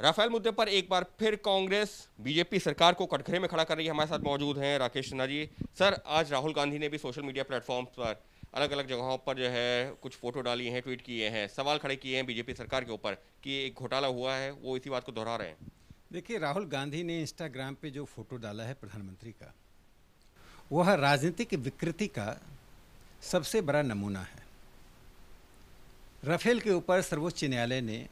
Rafale मुद्दे पर एक बार फिर कांग्रेस बीजेपी सरकार को कटघरे में खड़ा कर रही है हमारे साथ मौजूद हैं राकेश सिन्हा जी सर आज राहुल गांधी ने भी सोशल मीडिया प्लेटफॉर्म पर अलग अलग जगहों पर जो है कुछ फोटो डाली हैं ट्वीट किए हैं सवाल खड़े किए हैं बीजेपी सरकार के ऊपर कि एक घोटाला हुआ है वो इसी बात को दोहरा रहे हैं देखिए राहुल गांधी ने इंस्टाग्राम पे जो फोटो डाला है प्रधानमंत्री का वह राजनीतिक विकृति का सबसे बड़ा नमूना है राफेल के ऊपर सर्वोच्च न्यायालय ने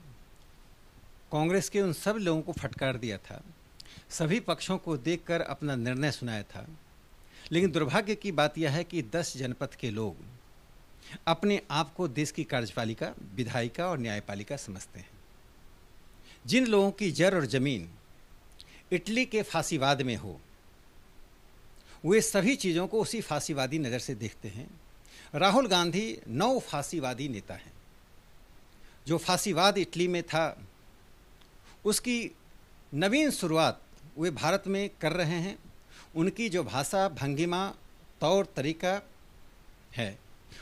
कांग्रेस के उन सब लोगों को फटकार दिया था सभी पक्षों को देखकर अपना निर्णय सुनाया था लेकिन दुर्भाग्य की बात यह है कि दस जनपद के लोग अपने आप को देश की कार्यपालिका विधायिका और न्यायपालिका समझते हैं जिन लोगों की जड़ और ज़मीन इटली के फांसीवाद में हो वे सभी चीज़ों को उसी फांसीवादी नज़र से देखते हैं राहुल गांधी नौ फांसीवादी नेता हैं जो फांसीवाद इटली में था उसकी नवीन शुरुआत वे भारत में कर रहे हैं उनकी जो भाषा भंगिमा तौर तरीका है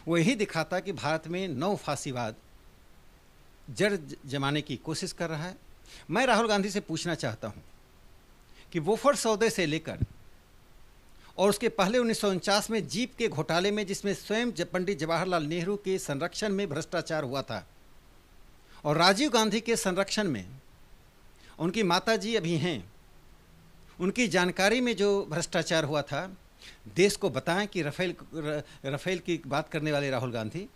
वो यही दिखाता कि भारत में नव फांसीवाद जड़ जमाने की कोशिश कर रहा है मैं राहुल गांधी से पूछना चाहता हूँ कि वोफर सौदे से लेकर और उसके पहले उन्नीस में जीप के घोटाले में जिसमें स्वयं पंडित जवाहरलाल नेहरू के संरक्षण में भ्रष्टाचार हुआ था और राजीव गांधी के संरक्षण में उनकी माता जी अभी हैं उनकी जानकारी में जो भ्रष्टाचार हुआ था देश को बताएं कि रफेल रफेल की बात करने वाले राहुल गांधी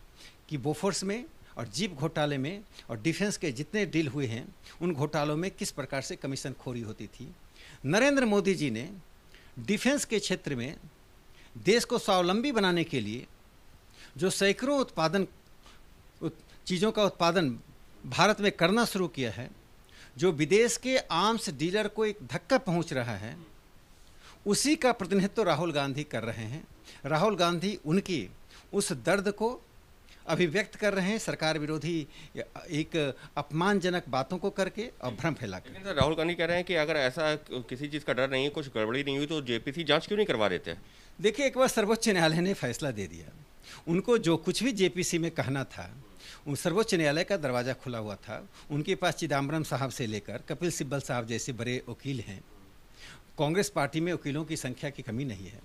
कि बोफोर्स में और जीप घोटाले में और डिफेंस के जितने डील हुए हैं उन घोटालों में किस प्रकार से कमीशन खोरी होती थी नरेंद्र मोदी जी ने डिफेंस के क्षेत्र में देश को स्वावलंबी बनाने के लिए जो सैकड़ों उत्पादन चीज़ों का उत्पादन भारत में करना शुरू किया है जो विदेश के आर्म्स डीलर को एक धक्का पहुंच रहा है उसी का प्रतिनिधित्व राहुल गांधी कर रहे हैं राहुल गांधी उनकी उस दर्द को अभिव्यक्त कर रहे हैं सरकार विरोधी एक अपमानजनक बातों को करके और भ्रम फैला कर राहुल गांधी कह रहे हैं कि अगर ऐसा किसी चीज़ का डर नहीं है कुछ गड़बड़ी नहीं हुई तो जेपीसी जांच क्यों नहीं करवा देते देखिए एक बार सर्वोच्च न्यायालय ने फैसला दे दिया उनको जो कुछ भी जेपीसी में कहना था उन सर्वोच्च न्यायालय का दरवाज़ा खुला हुआ था उनके पास चिदम्बरम साहब से लेकर कपिल सिब्बल साहब जैसे बड़े वकील हैं कांग्रेस पार्टी में वकीलों की संख्या की कमी नहीं है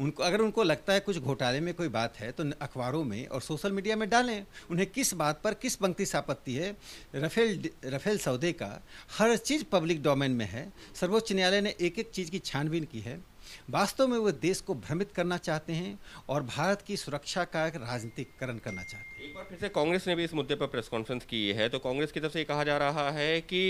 उनको अगर उनको लगता है कुछ घोटाले में कोई बात है तो अखबारों में और सोशल मीडिया में डालें उन्हें किस बात पर किस पंक्ति से आपत्ति है रफेल रफेल सौदे का हर चीज़ पब्लिक डोमेन में है सर्वोच्च न्यायालय ने एक एक चीज़ की छानबीन की है वास्तव में वो देश को भ्रमित करना चाहते हैं और भारत की सुरक्षा का राजनीतिकरण करना चाहते हैं एक बार फिर से कांग्रेस ने भी इस मुद्दे पर प्रेस कॉन्फ्रेंस की है तो कांग्रेस की तरफ से कहा जा रहा है कि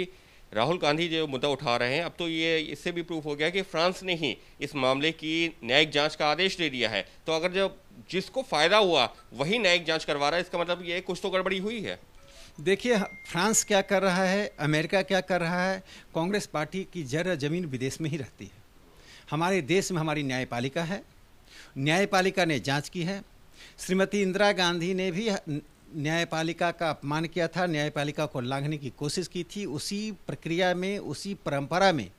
राहुल गांधी जो मुद्दा उठा रहे हैं अब तो ये इससे भी प्रूफ हो गया कि फ्रांस ने ही इस मामले की न्यायिक जांच का आदेश दे दिया है तो अगर जब जिसको फ़ायदा हुआ वही न्यायिक जांच करवा रहा है इसका मतलब ये कुछ तो गड़बड़ी हुई है देखिए फ्रांस क्या कर रहा है अमेरिका क्या कर रहा है कांग्रेस पार्टी की जड़ जमीन विदेश में ही रहती है हमारे देश में हमारी न्यायपालिका है न्यायपालिका ने जांच की है श्रीमती इंदिरा गांधी ने भी न्यायपालिका का अपमान किया था न्यायपालिका को लांघने की कोशिश की थी उसी प्रक्रिया में उसी परंपरा में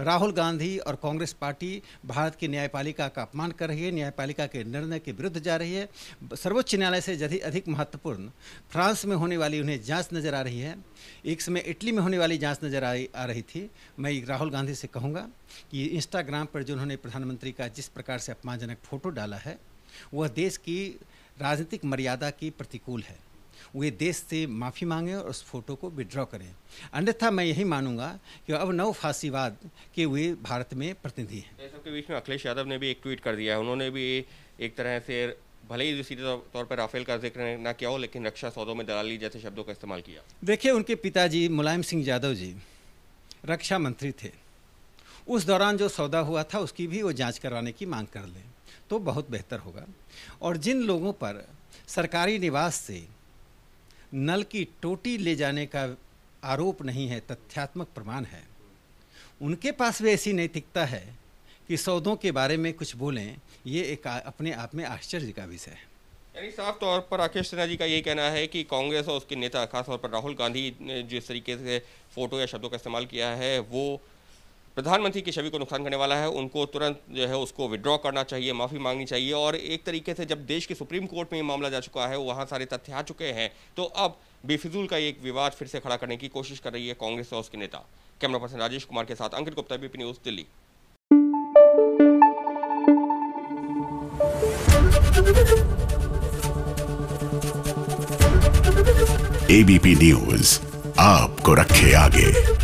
राहुल गांधी और कांग्रेस पार्टी भारत की न्यायपालिका का अपमान कर रही है न्यायपालिका के निर्णय के विरुद्ध जा रही है सर्वोच्च न्यायालय से यदि अधिक महत्वपूर्ण फ्रांस में होने वाली उन्हें जांच नज़र आ रही है एक समय इटली में होने वाली जांच नज़र आ रही थी मैं राहुल गांधी से कहूँगा कि इंस्टाग्राम पर जो उन्होंने प्रधानमंत्री का जिस प्रकार से अपमानजनक फोटो डाला है वह देश की राजनीतिक मर्यादा की प्रतिकूल है वे देश से माफ़ी मांगें और उस फोटो को विड्रॉ करें अन्यथा मैं यही मानूंगा कि अब नव फांसीवाद के वे भारत में प्रतिनिधि हैं सबके बीच में अखिलेश यादव ने भी एक ट्वीट कर दिया है उन्होंने भी एक तरह से भले ही सीधे तौर पर राफेल का जिक्र ना किया हो लेकिन रक्षा सौदों में दलाली जैसे शब्दों का इस्तेमाल किया देखिए उनके पिताजी मुलायम सिंह यादव जी रक्षा मंत्री थे उस दौरान जो सौदा हुआ था उसकी भी वो जांच करवाने की मांग कर लें तो बहुत बेहतर होगा और जिन लोगों पर सरकारी निवास से नल की टोटी ले जाने का आरोप नहीं है तथ्यात्मक प्रमाण है उनके पास भी ऐसी नैतिकता है कि सौदों के बारे में कुछ बोलें ये एक अपने आप में आश्चर्य का विषय है यानी साफ तौर पर राकेश सिन्हा जी का ये कहना है कि कांग्रेस और उसके नेता खासतौर पर राहुल गांधी ने जिस तरीके से फ़ोटो या शब्दों का इस्तेमाल किया है वो प्रधानमंत्री की छवि को नुकसान करने वाला है उनको तुरंत जो है उसको विड्रॉ करना चाहिए माफ़ी मांगनी चाहिए और एक तरीके से जब देश की सुप्रीम कोर्ट में ये मामला जा चुका है वहाँ सारे तथ्य आ चुके हैं तो अब बेफिजूल का एक विवाद फिर से खड़ा करने की कोशिश कर रही है कांग्रेस और उसके नेता कैमरा पर्सन राजेश कुमार के साथ Ankit Gupta BP news Delhi ABP news आपको रखे आगे